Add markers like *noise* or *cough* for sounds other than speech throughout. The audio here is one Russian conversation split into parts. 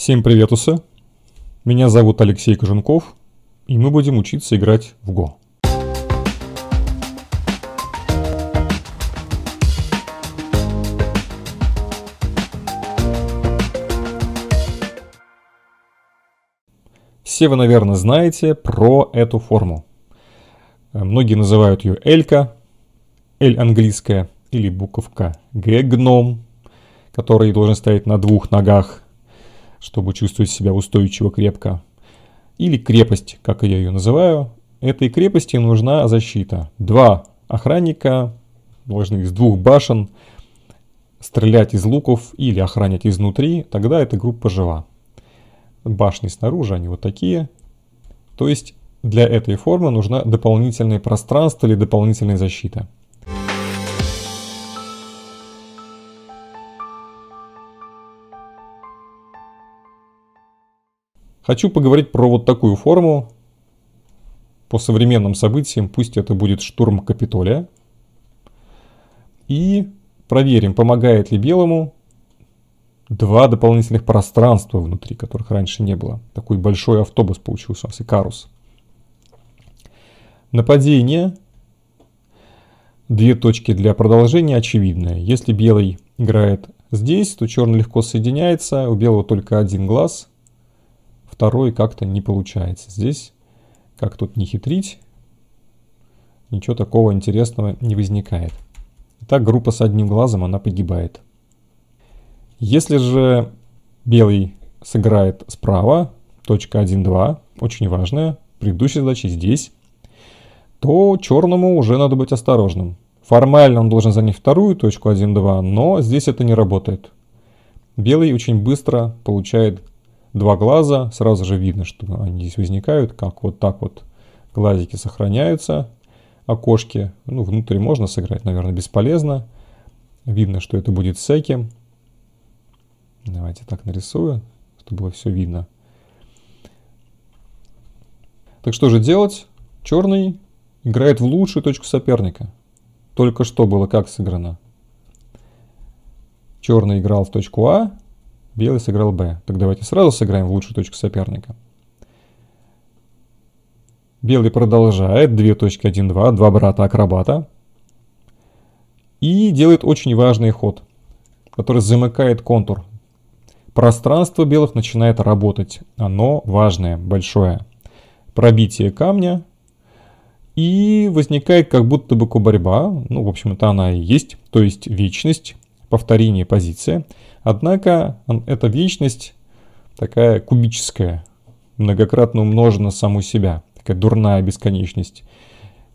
Всем привет, усы! Меня зовут Алексей Коженков, и мы будем учиться играть в го. Все вы, наверное, знаете про эту форму. Э, многие называют ее Элька, Эль английская, или буковка Г гном, который должен стоять на двух ногах – чтобы чувствовать себя устойчиво крепко. Или крепость, как я ее называю. Этой крепости нужна защита. Два охранника должны из двух башен стрелять из луков или охранять изнутри, тогда эта группа жива. Башни снаружи, они вот такие. То есть для этой формы нужна дополнительное пространство или дополнительная защита. Хочу поговорить про вот такую форму. По современным событиям, пусть это будет штурм Капитолия. И проверим, помогает ли белому два дополнительных пространства внутри, которых раньше не было. Такой большой автобус получился у нас, Икарус. Нападение. Две точки для продолжения очевидное. Если белый играет здесь, то черный легко соединяется, у белого только один глаз второй как-то не получается. Здесь, как тут не хитрить, ничего такого интересного не возникает. Итак, группа с одним глазом, она погибает. Если же белый сыграет справа, точка 1-2, очень важная, предыдущая задачи здесь, то черному уже надо быть осторожным. Формально он должен занять вторую точку 1-2, но здесь это не работает. Белый очень быстро получает два глаза, сразу же видно, что они здесь возникают, как вот так вот глазики сохраняются, окошки, ну, внутрь можно сыграть, наверное, бесполезно. Видно, что это будет секи. Давайте так нарисую, чтобы было все видно. Так что же делать? Черный играет в лучшую точку соперника. Только что было как сыграно. Черный играл в точку А, Белый сыграл b. Так давайте сразу сыграем в лучшую точку соперника. Белый продолжает. две точки 1, 2. Два брата акробата. И делает очень важный ход, который замыкает контур. Пространство белых начинает работать. Оно важное, большое. Пробитие камня. И возникает как будто бы кубарьба. Ну, в общем, это она и есть. То есть вечность повторение позиции. Однако эта вечность такая кубическая, многократно умножена саму себя, такая дурная бесконечность.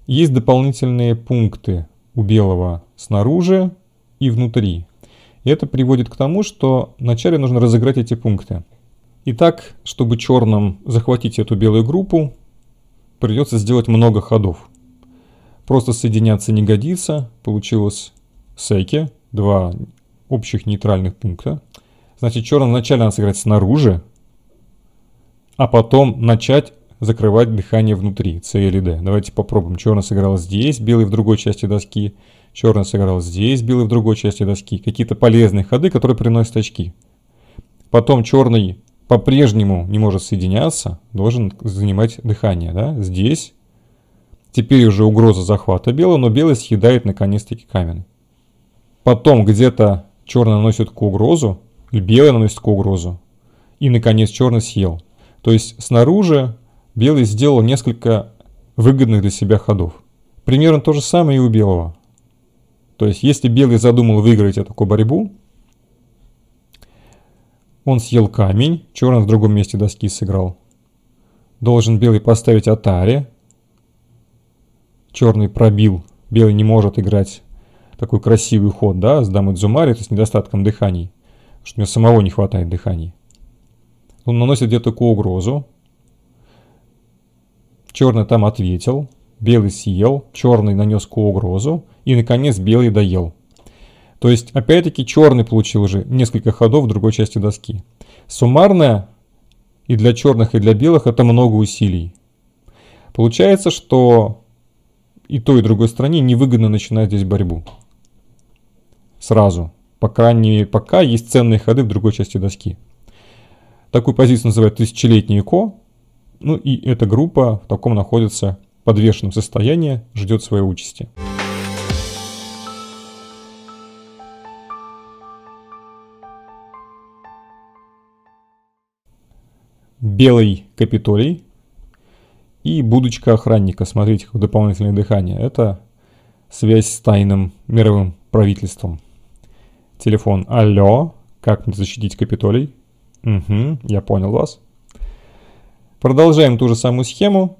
Есть дополнительные пункты у белого снаружи и внутри. И это приводит к тому, что вначале нужно разыграть эти пункты. Итак, чтобы черным захватить эту белую группу, придется сделать много ходов. Просто соединяться не годится, получилось секи, два общих нейтральных пункта. Значит, черным вначале надо сыграть снаружи, а потом начать закрывать дыхание внутри, С или Д. Давайте попробуем. Черный сыграл здесь, белый в другой части доски. Черный сыграл здесь, белый в другой части доски. Какие-то полезные ходы, которые приносят очки. Потом черный по-прежнему не может соединяться, должен занимать дыхание. Да? Здесь. Теперь уже угроза захвата белого, но белый съедает наконец-таки камень. Потом где-то черный наносит к угрозу, белый наносит к угрозу. И, наконец, черный съел. То есть снаружи белый сделал несколько выгодных для себя ходов. Примерно то же самое и у белого. То есть, если белый задумал выиграть эту борьбу, он съел камень, черный в другом месте доски сыграл. Должен белый поставить атаре. Черный пробил, белый не может играть такой красивый ход, да, с дамой Дзумари, то есть недостатком дыханий, что у него самого не хватает дыханий. Он наносит где-то такую угрозу. Черный там ответил, белый съел, черный нанес ку угрозу, и, наконец, белый доел. То есть, опять-таки, черный получил уже несколько ходов в другой части доски. Суммарно и для черных, и для белых это много усилий. Получается, что и той, и другой стране невыгодно начинать здесь борьбу сразу, пока, не, пока есть ценные ходы в другой части доски. Такую позицию называют тысячелетний ко, ну и эта группа в таком находится подвешенном состоянии, ждет своей участи. белый капитолий и будочка охранника. Смотрите, как дополнительное дыхание. Это связь с тайным мировым правительством. Телефон. Алло, как мне защитить Капитолий? Угу, я понял вас. Продолжаем ту же самую схему.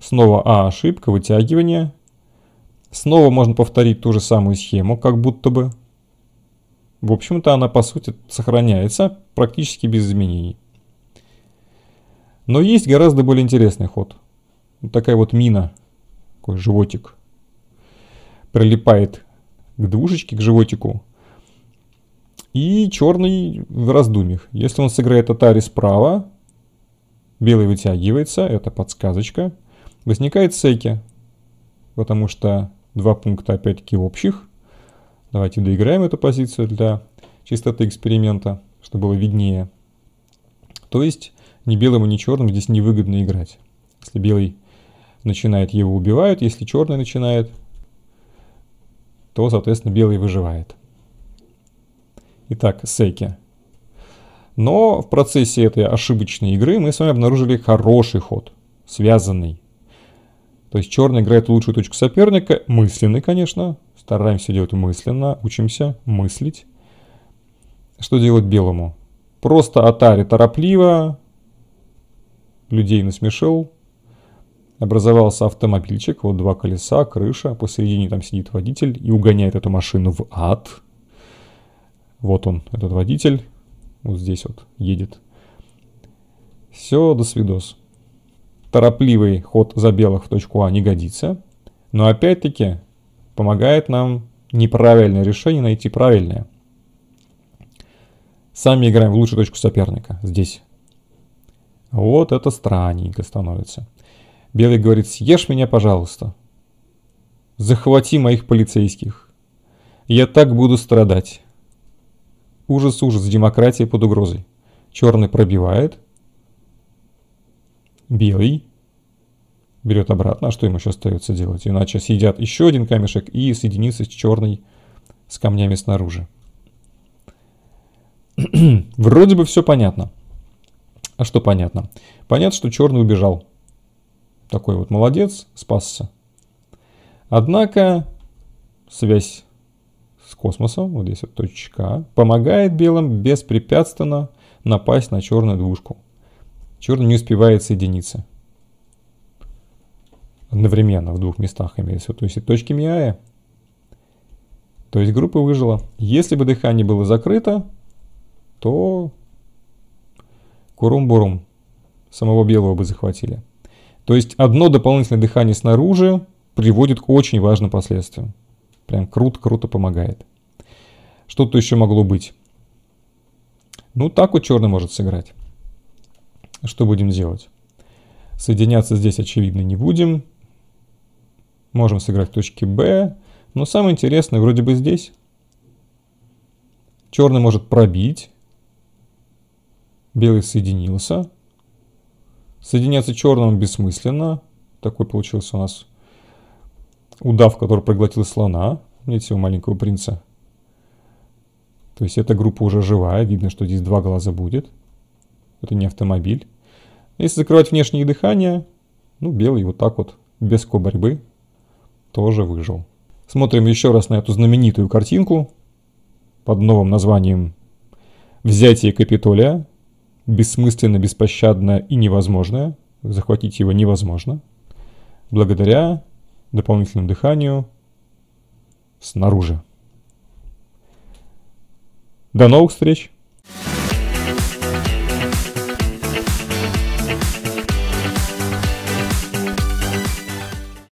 Снова А, ошибка, вытягивание. Снова можно повторить ту же самую схему, как будто бы. В общем-то, она по сути сохраняется практически без изменений. Но есть гораздо более интересный ход. Вот такая вот мина, такой животик, прилипает к двушечке, к животику, и черный в раздумьях. Если он сыграет Атари справа, белый вытягивается, это подсказочка. Возникает секи, потому что два пункта опять-таки общих. Давайте доиграем эту позицию для чистоты эксперимента, чтобы было виднее. То есть ни белому, ни черному здесь невыгодно играть. Если белый начинает, его убивают. Если черный начинает, то, соответственно, белый выживает. Итак, секи. Но в процессе этой ошибочной игры мы с вами обнаружили хороший ход, связанный. То есть черный играет лучшую точку соперника, мысленный, конечно. Стараемся делать мысленно, учимся мыслить. Что делать белому? Просто Атари торопливо, людей насмешил, образовался автомобильчик, вот два колеса, крыша, посередине там сидит водитель и угоняет эту машину в ад – вот он, этот водитель. Вот здесь вот едет. Все, до свидос. Торопливый ход за белых в точку А не годится. Но опять-таки помогает нам неправильное решение найти правильное. Сами играем в лучшую точку соперника. Здесь. Вот это странненько становится. Белый говорит, съешь меня, пожалуйста. Захвати моих полицейских. Я так буду страдать. Ужас-ужас, демократия под угрозой. Черный пробивает. Белый берет обратно. А что ему еще остается делать? Иначе съедят еще один камешек и соединится с черной, с камнями снаружи. *clears throat* Вроде бы все понятно. А что понятно? Понятно, что черный убежал. Такой вот молодец, спасся. Однако связь с космосом, вот здесь вот точка, а, помогает белым беспрепятственно напасть на черную двушку. Черный не успевает соединиться. Одновременно в двух местах имеется. То есть и точки Миаи. А. То есть группа выжила. Если бы дыхание было закрыто, то курум-бурум самого белого бы захватили. То есть одно дополнительное дыхание снаружи приводит к очень важным последствиям. Прям круто-круто помогает. Что то еще могло быть? Ну, так вот черный может сыграть. Что будем делать? Соединяться здесь, очевидно, не будем. Можем сыграть в точке Б. Но самое интересное вроде бы здесь. Черный может пробить. Белый соединился. Соединяться черным бессмысленно. Такой получился у нас удав, который проглотил слона, видите, у маленького принца. То есть эта группа уже живая, видно, что здесь два глаза будет. Это не автомобиль. Если закрывать внешние дыхания, ну, белый вот так вот, без коборьбы, тоже выжил. Смотрим еще раз на эту знаменитую картинку под новым названием «Взятие Капитолия. Бессмысленно, беспощадно и невозможное». Захватить его невозможно. Благодаря дополнительному дыханию снаружи. До новых встреч!